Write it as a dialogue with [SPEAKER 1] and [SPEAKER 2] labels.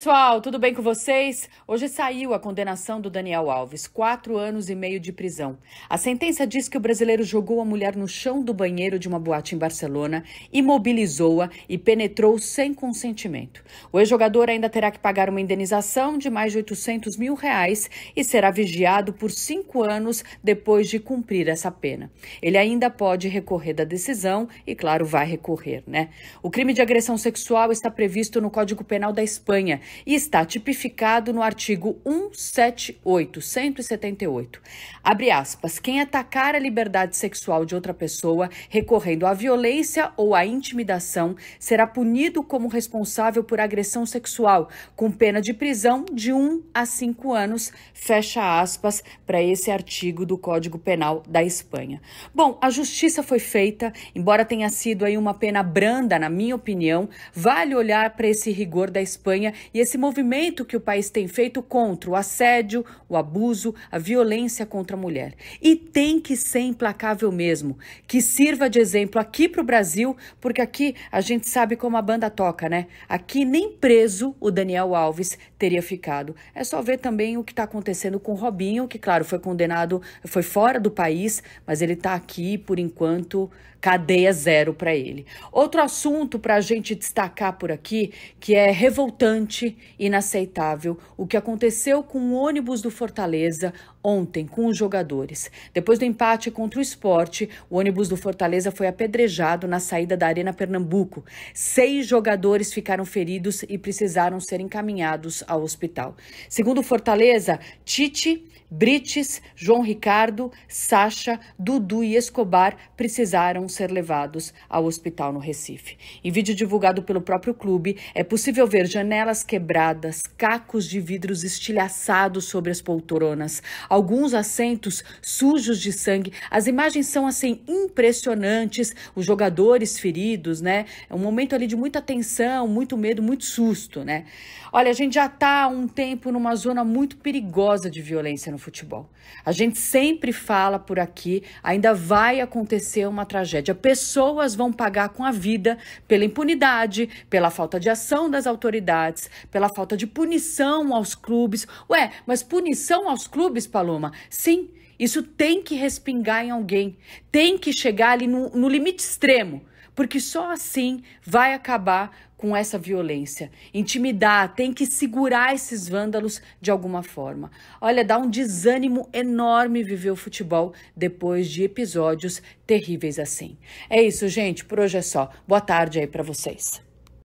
[SPEAKER 1] Pessoal, tudo bem com vocês? Hoje saiu a condenação do Daniel Alves, quatro anos e meio de prisão. A sentença diz que o brasileiro jogou a mulher no chão do banheiro de uma boate em Barcelona, imobilizou-a e penetrou sem consentimento. O ex-jogador ainda terá que pagar uma indenização de mais de 800 mil reais e será vigiado por cinco anos depois de cumprir essa pena. Ele ainda pode recorrer da decisão e, claro, vai recorrer, né? O crime de agressão sexual está previsto no Código Penal da Espanha e está tipificado no artigo 178, 178. Abre aspas. Quem atacar a liberdade sexual de outra pessoa recorrendo à violência ou à intimidação será punido como responsável por agressão sexual, com pena de prisão de 1 a 5 anos. Fecha aspas para esse artigo do Código Penal da Espanha. Bom, a justiça foi feita, embora tenha sido aí uma pena branda, na minha opinião, vale olhar para esse rigor da Espanha e esse movimento que o país tem feito contra o assédio, o abuso, a violência contra a mulher. E tem que ser implacável mesmo, que sirva de exemplo aqui para o Brasil, porque aqui a gente sabe como a banda toca, né? Aqui nem preso o Daniel Alves teria ficado. É só ver também o que está acontecendo com o Robinho, que, claro, foi condenado, foi fora do país, mas ele está aqui, por enquanto, cadeia zero para ele. Outro assunto para a gente destacar por aqui, que é revoltante inaceitável o que aconteceu com o ônibus do Fortaleza ontem com os jogadores. Depois do empate contra o esporte, o ônibus do Fortaleza foi apedrejado na saída da Arena Pernambuco. Seis jogadores ficaram feridos e precisaram ser encaminhados ao hospital. Segundo Fortaleza, Tite, Brites, João Ricardo, Sacha, Dudu e Escobar precisaram ser levados ao hospital no Recife. Em vídeo divulgado pelo próprio clube, é possível ver janelas quebradas, cacos de vidros estilhaçados sobre as poltronas alguns assentos sujos de sangue. As imagens são assim impressionantes, os jogadores feridos, né? É um momento ali de muita tensão, muito medo, muito susto, né? Olha, a gente já está há um tempo numa zona muito perigosa de violência no futebol. A gente sempre fala por aqui, ainda vai acontecer uma tragédia. Pessoas vão pagar com a vida pela impunidade, pela falta de ação das autoridades, pela falta de punição aos clubes. Ué, mas punição aos clubes Paloma. Sim, isso tem que respingar em alguém, tem que chegar ali no, no limite extremo, porque só assim vai acabar com essa violência. Intimidar, tem que segurar esses vândalos de alguma forma. Olha, dá um desânimo enorme viver o futebol depois de episódios terríveis assim. É isso, gente, por hoje é só. Boa tarde aí para vocês.